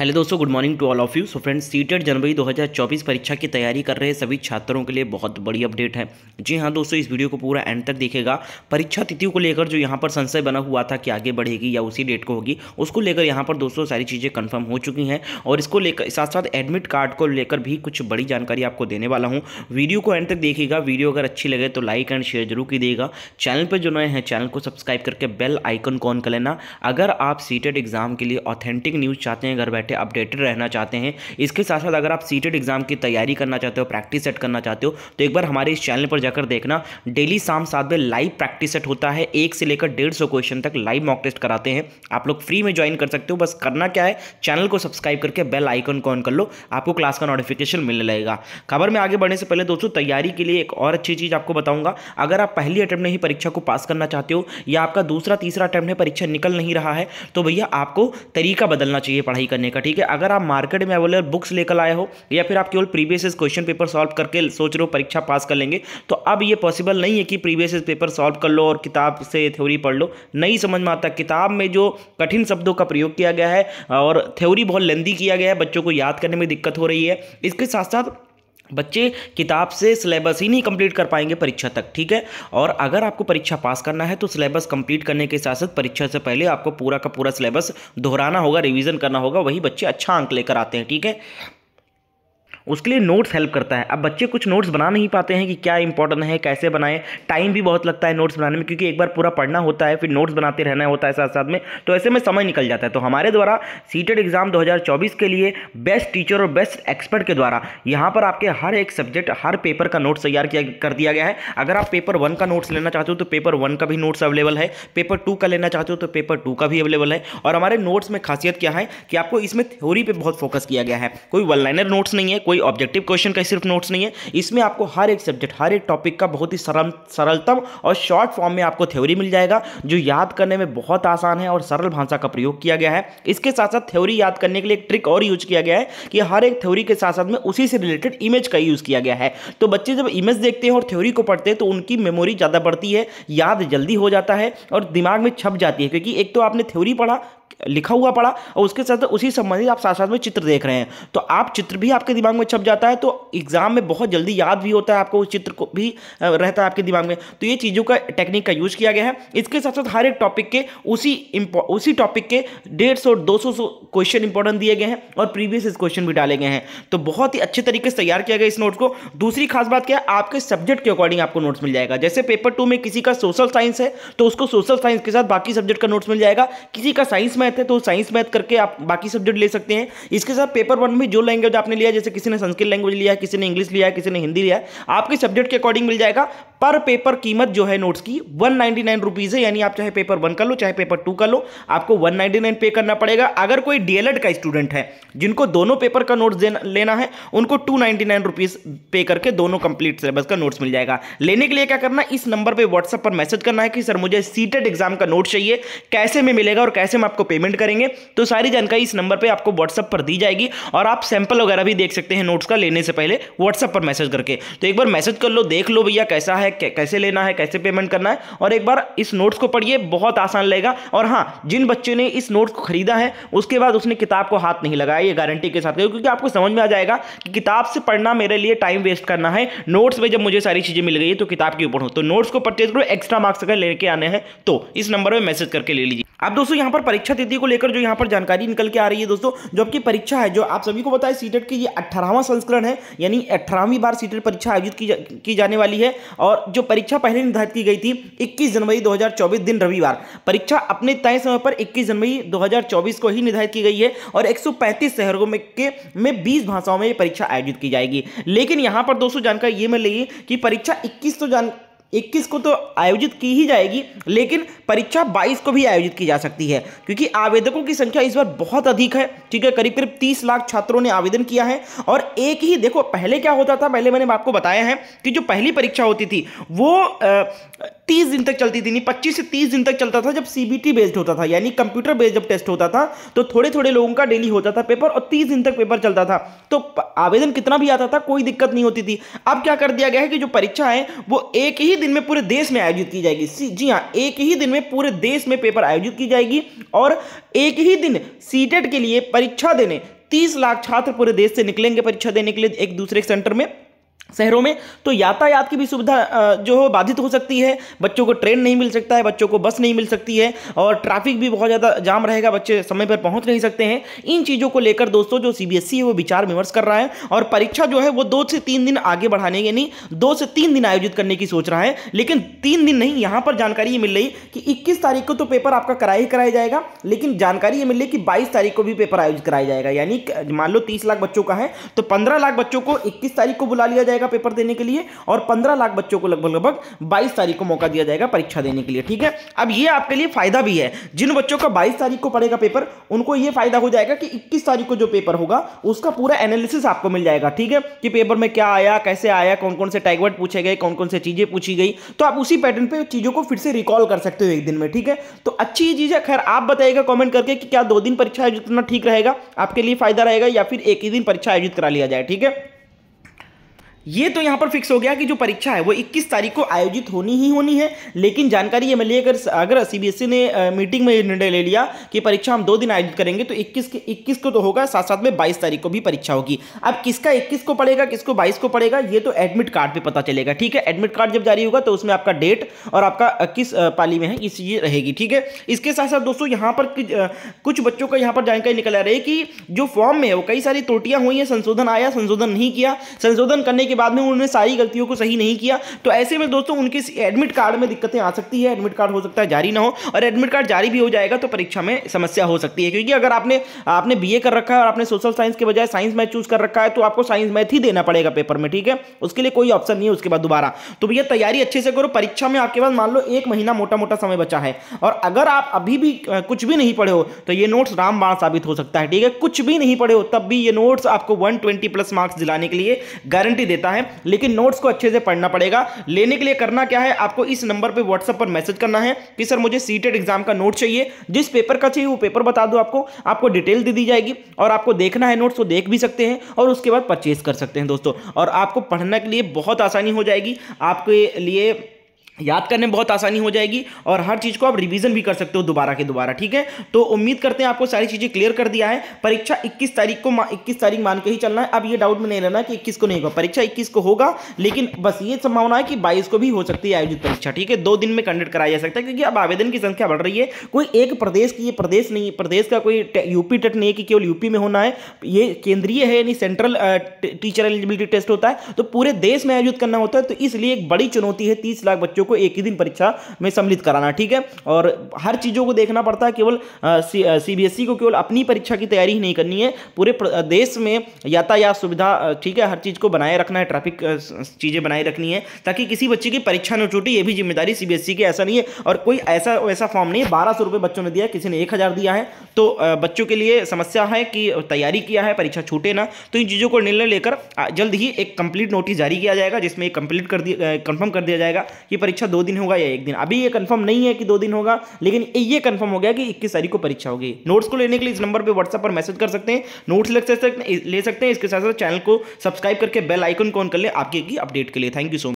hello दोस्तों good morning to all of you so friends CTET जनवरी 2024 परीक्षा की तैयारी कर रहे सभी छात्रों के लिए बहुत बड़ी अपडेट है जी हाँ दोस्तों इस वीडियो को पूरा एंड तक देखेगा परीक्षा तिथियों को लेकर जो यहाँ पर संशय बना हुआ था कि आगे बढ़ेगी या उसी डेट को होगी उसको लेकर यहाँ पर दोस्तों सारी चीज़ें कन्फर्म हो चुकी हैं और इसको लेकर साथ साथ एडमिट कार्ड को लेकर भी कुछ बड़ी जानकारी आपको देने वाला हूँ वीडियो को एंड तक देखिएगा वीडियो अगर अच्छी लगे तो लाइक एंड शेयर जरूर कीजिएगा चैनल पर जो नए हैं चैनल को सब्सक्राइब करके बेल आइकन को ऑन कर लेना अगर आप सीटेट एग्जाम e के लिए ऑथेंटिक न्यूज़ चाहते हैं घर बैठे बैठे अपडेटेड रहना चाहते हैं इसके साथ साथ अगर आप सीटेड एग्जाम की तैयारी करना चाहते हो प्रैक्टिस सेट करना चाहते हो तो एक बार हमारे इस चैनल पर जाकर देखना डेली शाम सात बजे लाइव प्रैक्टिस सेट होता है एक से लेकर डेढ़ सौ क्वेश्चन तक लाइव मॉक टेस्ट कराते हैं आप लोग फ्री में ज्वाइन कर सकते हो बस करना क्या है चैनल को सब्सक्राइब करके बेल आइकन को ऑन कर लो आपको क्लास का नोटिफिकेशन मिलने लगेगा खबर में आगे बढ़ने से पहले दोस्तों तैयारी के लिए एक और अच्छी चीज़ आपको बताऊंगा अगर आप पहली अटैम्प्ट में ही परीक्षा को पास करना चाहते हो या आपका दूसरा तीसरा अटैम्प्ट में परीक्षा निकल नहीं रहा है तो भैया आपको तरीका बदलना चाहिए पढ़ाई करने का का ठीक है अगर आप मार्केट में अवेलेबल बुक्स लेकर आए हो या फिर आप केवल प्रीवियस क्वेश्चन पेपर सॉल्व करके सोच रहे हो परीक्षा पास कर लेंगे तो अब ये पॉसिबल नहीं है कि प्रीवियस पेपर सॉल्व कर लो और किताब से थ्योरी पढ़ लो नहीं समझ में आता किताब में जो कठिन शब्दों का प्रयोग किया गया है और थ्योरी बहुत लेंदी किया गया है बच्चों को याद करने में दिक्कत हो रही है इसके साथ साथ बच्चे किताब से सिलेबस ही नहीं कंप्लीट कर पाएंगे परीक्षा तक ठीक है और अगर आपको परीक्षा पास करना है तो सिलेबस कंप्लीट करने के साथ साथ परीक्षा से पहले आपको पूरा का पूरा सिलेबस दोहराना होगा रिवीजन करना होगा वही बच्चे अच्छा अंक लेकर आते हैं ठीक है उसके लिए नोट्स हेल्प करता है अब बच्चे कुछ नोट्स बना नहीं पाते हैं कि क्या इंपॉर्टेंट है कैसे बनाएं टाइम भी बहुत लगता है नोट्स बनाने में क्योंकि एक बार पूरा पढ़ना होता है फिर नोट्स बनाते रहना होता है साथ साथ में तो ऐसे में समय निकल जाता है तो हमारे द्वारा सीटेड एग्ज़ाम 2024 के लिए बेस्ट टीचर और बेस्ट एक्सपर्ट के द्वारा यहाँ पर आपके हर एक सब्जेक्ट हर पेपर का नोट्स तैयार किया कर दिया गया है अगर आप पेपर वन का नोट्स लेना चाहते हो तो पेपर वन का भी नोट्स अवेलेबल है पेपर टू का लेना चाहते हो तो पेपर टू का भी अवेलेबल है और हमारे नोट्स में खासियत क्या है कि आपको इसमें थ्योरी पर बहुत फोकस किया गया है कोई वन लाइनर नोट्स नहीं है कोई ऑब्जेक्टिव क्वेश्चन का सिर्फ नोट्स नहीं है इसमें आपको हर एक सब्जेक्ट हर एक टॉपिक का बहुत ही सरल सरलतम और शॉर्ट फॉर्म में आपको थ्योरी मिल जाएगा जो याद करने में बहुत आसान है और सरल भाषा का प्रयोग किया गया है इसके साथ साथ थ्योरी याद करने के लिए एक ट्रिक और यूज किया गया है कि हर एक थ्योरी के साथ साथ में उसी से रिलेटेड इमेज का यूज किया गया है तो बच्चे जब इमेज देखते हैं और थ्योरी को पढ़ते हैं तो उनकी मेमोरी ज़्यादा बढ़ती है याद जल्दी हो जाता है और दिमाग में छप जाती है क्योंकि एक तो आपने थ्योरी पढ़ा लिखा हुआ पड़ा और उसके साथ उसी संबंधित आप साथ साथ में चित्र देख रहे हैं तो आप चित्र भी आपके दिमाग में छप जाता है तो एग्जाम में बहुत जल्दी याद भी होता है आपको उस चित्र को भी रहता है आपके दिमाग में तो ये चीज़ों का टेक्निक का यूज़ किया गया है इसके साथ साथ हर एक टॉपिक के उसी उसी टॉपिक के डेढ़ सौ दो सौ क्वेश्चन इंपॉर्टेंट दिए गए हैं और प्रीवियस क्वेश्चन भी डाले गए हैं तो बहुत ही अच्छे तरीके से तैयार किया गया इस नोट्स को दूसरी खास बात क्या है आपके सब्जेक्ट के अकॉर्डिंग आपको नोट्स मिल जाएगा जैसे पेपर टू में किसी का सोशल साइंस है तो उसको सोशल साइंस के साथ बाकी सब्जेक्ट का नोट्स मिल जाएगा किसी का साइंस मैथ है तो साइंस मैथ करके आप बाकी सब्जेक्ट ले सकते हैं इसके साथ पेपर वन में जो लैंग्वेज आपने लिया जैसे किसी ने संस्कृत लैंग्वेज लिया है किसी ने इंग्लिश लिया है किसी ने हिंदी लिया है आपके सब्जेक्ट के अकॉर्डिंग मिल जाएगा पर पेपर कीमत जो है नोट्स की वन नाइन्टी है यानी आप चाहे पेपर वन कर लो चाहे पेपर टू कर लो आपको वन पे करना पड़ेगा अगर कोई डीएलएड का स्टूडेंट है जिनको दोनों पेपर का नोट्स लेना है उनको टू नाइन्टी पे करके दोनों कंप्लीट सिलेबस का नोट्स मिल जाएगा लेने के लिए क्या करना इस नंबर पर व्हाट्सएप पर मैसेज करना है कि सर मुझे सीटेड एग्जाम e का नोट चाहिए कैसे में मिलेगा और कैसे मैं आपको पेमेंट करेंगे तो सारी जानकारी इस नंबर पर आपको व्हाट्सअप पर दी जाएगी और आप सैंपल वगैरह भी देख सकते हैं नोट्स का लेने से पहले व्हाट्सअप पर मैसेज करके तो एक बार मैसेज कर लो देख लो भैया कैसा है कैसे लेना है कैसे पेमेंट करना है और एक बार इस नोट्स को पढ़िए बहुत आसान लगेगा और हाँ जिन बच्चों ने इस नोट्स को खरीदा है उसके बाद उसने किताब को हाथ नहीं लगाया ये गारंटी के साथ क्योंकि आपको समझ में आ जाएगा कि किताब से पढ़ना मेरे लिए टाइम वेस्ट करना है नोट्स में जब मुझे सारी चीज़ें मिल गई तो किताब के ऊपर हो तो नोट्स को परचेज करो एक्स्ट्रा मार्क्स अगर लेके आने हैं तो इस नंबर पर मैसेज करके ले लीजिए अब दोस्तों यहाँ पर परीक्षा तिथि को लेकर जो यहाँ पर जानकारी निकल के आ रही है दोस्तों जो आपकी परीक्षा है जो आप सभी को बताया सीटेट e की ये अठारहवां संस्करण है यानी अठारहवीं बार सीटेट e परीक्षा आयोजित की, जा, की जाने वाली है और जो परीक्षा पहले निर्धारित की गई थी 21 जनवरी 2024 दिन रविवार परीक्षा अपने तय समय पर इक्कीस जनवरी दो को ही निर्धारित की गई है और एक शहरों में के में बीस भाषाओं में ये परीक्षा आयोजित की जाएगी लेकिन यहाँ पर दोस्तों जानकारी ये मिल रही कि परीक्षा इक्कीस तो जान इक्कीस को तो आयोजित की ही जाएगी लेकिन परीक्षा बाईस को भी आयोजित की जा सकती है क्योंकि आवेदकों की संख्या इस बार बहुत अधिक है ठीक है करीब करीब तीस लाख छात्रों ने आवेदन किया है और एक ही देखो पहले क्या होता था पहले मैंने आपको बताया है कि जो पहली परीक्षा होती थी वो आ, तीस दिन तक चलती थी नहीं पच्चीस से तीस दिन तक चलता था जब सीबीटी बेस्ड होता था यानी कंप्यूटर बेस्ड जब टेस्ट होता था तो थोड़े थोड़े लोगों का डेली होता था पेपर और तीस दिन तक पेपर चलता था तो आवेदन कितना भी आता था कोई दिक्कत नहीं होती थी अब क्या कर दिया गया है कि जो परीक्षा है वो एक ही दिन में पूरे देश में आयोजित की जाएगी जी हाँ एक ही दिन में पूरे देश में पेपर आयोजित की जाएगी और एक ही दिन सीटेट e के लिए परीक्षा देने तीस लाख छात्र पूरे देश से निकलेंगे परीक्षा देने के लिए एक दूसरे सेंटर में शहरों में तो यातायात की भी सुविधा जो है बाधित हो सकती है बच्चों को ट्रेन नहीं मिल सकता है बच्चों को बस नहीं मिल सकती है और ट्रैफिक भी बहुत ज़्यादा जाम रहेगा बच्चे समय पर पहुंच नहीं सकते हैं इन चीज़ों को लेकर दोस्तों जो सीबीएसई e है वो विचार विमर्श कर रहा है और परीक्षा जो है वो दो से तीन दिन आगे बढ़ाने यानी दो से तीन दिन आयोजित करने की सोच रहा है लेकिन तीन दिन नहीं यहाँ पर जानकारी ये मिल रही कि इक्कीस तारीख को तो पेपर आपका कराया ही कराया जाएगा लेकिन जानकारी ये मिल रही कि बाईस तारीख को भी पेपर आयोजित कराया जाएगा यानी मान लो तीस लाख बच्चों का है तो पंद्रह लाख बच्चों को इक्कीस तारीख को बुला लिया जाएगा जाएगा पेपर देने के लिए और पंद्रह लाख बच्चों को लगभग लगभग बाईस तारीख को मौका दिया जाएगा परीक्षा देने के लिए ठीक है अब ये आपके लिए फायदा भी है जिन बच्चों का बाईस तारीख को पड़ेगा पेपर उनको ये फायदा हो जाएगा कि इक्कीस तारीख को जो पेपर होगा उसका पूरा एनालिसिस आपको मिल जाएगा ठीक है कि पेपर में क्या आया कैसे आया कौन कौन से टाइगवर्ड पूछे गए कौन कौन से चीजें पूछी गई तो आप उसी पैटर्न पर चीजों को फिर से रिकॉल कर सकते हो एक दिन में ठीक है तो अच्छी चीज है खैर आप बताइएगा कॉमेंट करके कि क्या दो दिन परीक्षा आयोजित करना ठीक रहेगा आपके लिए फायदा रहेगा या फिर एक ही दिन परीक्षा आयोजित करा लिया जाए ठीक है ये तो यहाँ पर फिक्स हो गया कि जो परीक्षा है वो 21 तारीख को आयोजित होनी ही होनी है लेकिन जानकारी e ये मिली अगर अगर सीबीएसई ने आ, मीटिंग में निर्णय ले लिया कि परीक्षा हम दो दिन आयोजित करेंगे तो 21 के 21 को तो होगा साथ साथ में 22 तारीख को भी परीक्षा होगी अब किसका 21 को पड़ेगा किसको 22 को पड़ेगा ये तो एडमिट कार्ड पर पता चलेगा ठीक है एडमिट कार्ड जब जारी होगा तो उसमें आपका डेट और आपका किस पाली में है इस ये रहेगी ठीक है इसके साथ साथ दोस्तों यहाँ पर कुछ बच्चों का यहाँ पर जानकारी निकल आ रही है कि जो फॉर्म में है वो कई सारी त्रुटियाँ हुई हैं संशोधन आया संशोधन नहीं किया संशोधन करने के बाद में उन्होंने सारी गलतियों को सही नहीं किया तो ऐसे में दोस्तों उनके एडमिट कार्ड में दिक्कतें आ सकती है एडमिट कार्ड हो सकता है जारी ना हो और एडमिट कार्ड जारी भी हो जाएगा तो परीक्षा में समस्या हो सकती है क्योंकि अगर आपने आपने बी कर रखा है और आपने सोशल साइंस के बजाय साइंस मैथ चूज कर रखा है तो आपको साइंस मैथ ही देना पड़ेगा पेपर में ठीक है उसके लिए कोई ऑप्शन नहीं है उसके बाद दोबारा तो भैया तैयारी अच्छे से करो परीक्षा में आपके पास मान लो एक महीना मोटा मोटा समय बचा है और अगर आप अभी भी कुछ भी नहीं पढ़े हो तो ये नोट्स रामबाण साबित हो सकता है ठीक है कुछ भी नहीं पढ़े हो तब भी ये नोट्स आपको 120 प्लस मार्क्स दिलाने के लिए गारंटी देते देता है लेकिन नोट्स को अच्छे से पढ़ना पड़ेगा लेने के लिए करना क्या है आपको इस नंबर पर व्हाट्सएप पर मैसेज करना है कि सर मुझे सीटेड एग्जाम का नोट चाहिए जिस पेपर का चाहिए वो पेपर बता दो आपको आपको डिटेल दे दी जाएगी और आपको देखना है नोट्स वो देख भी सकते हैं और उसके बाद परचेज कर सकते हैं दोस्तों और आपको पढ़ने के लिए बहुत आसानी हो जाएगी आपके लिए याद करने में बहुत आसानी हो जाएगी और हर चीज़ को आप रिवीजन भी कर सकते हो दोबारा के दोबारा ठीक है तो उम्मीद करते हैं आपको सारी चीज़ें क्लियर कर दिया है परीक्षा 21 तारीख को 21 तारीख मान के ही चलना है अब ये डाउट में नहीं रहना कि 21 को नहीं होगा परीक्षा 21 को होगा लेकिन बस ये संभावना है कि बाईस को भी हो सकती है आयोजित परीक्षा ठीक है दो दिन में कंडक्ट कराया जा सकता है क्योंकि अब आवेदन की संख्या बढ़ रही है कोई एक प्रदेश की ये प्रदेश नहीं प्रदेश का कोई यूपी टेट नहीं है कि केवल यूपी में होना है ये केंद्रीय है यानी सेंट्रल टीचर एलिजिबिलिटी टेस्ट होता है तो पूरे देश में आयोजित करना होता है तो इसलिए एक बड़ी चुनौती है तीस लाख बच्चों को एक ही दिन परीक्षा में सम्मिलित कराना ठीक है और हर चीज़ों को देखना पड़ता है केवल सीबीएसई को केवल अपनी परीक्षा की तैयारी ही नहीं करनी है पूरे देश में यातायात सुविधा ठीक है हर चीज़ को बनाए रखना है ट्रैफिक चीज़ें बनाए रखनी है ताकि किसी बच्चे की परीक्षा न छूटी ये भी जिम्मेदारी सीबीएसई की ऐसा नहीं है और कोई ऐसा वैसा फॉर्म नहीं है बारह सौ बच्चों ने दिया किसी ने एक हज़ार दिया है तो बच्चों के लिए समस्या है कि तैयारी किया है परीक्षा छूटे ना तो इन चीज़ों को निर्णय लेकर जल्द ही एक कंप्लीट नोटिस जारी किया जाएगा जिसमें कंप्लीट कर दिया कंफर्म कर दिया जाएगा कि परीक्षा परीक्षा दो दिन होगा या एक दिन अभी ये कंफर्म नहीं है कि दो दिन होगा लेकिन ये कंफर्म हो गया कि इक्कीस तारीख को परीक्षा होगी नोट्स को लेने के लिए इस नंबर पर व्हाट्सएप पर मैसेज कर सकते हैं नोट्स ले सकते हैं इसके साथ साथ चैनल को सब्सक्राइब करके बेल आइकन ऑन कर ले आपकी अपडेट के लिए थैंक यू सो मच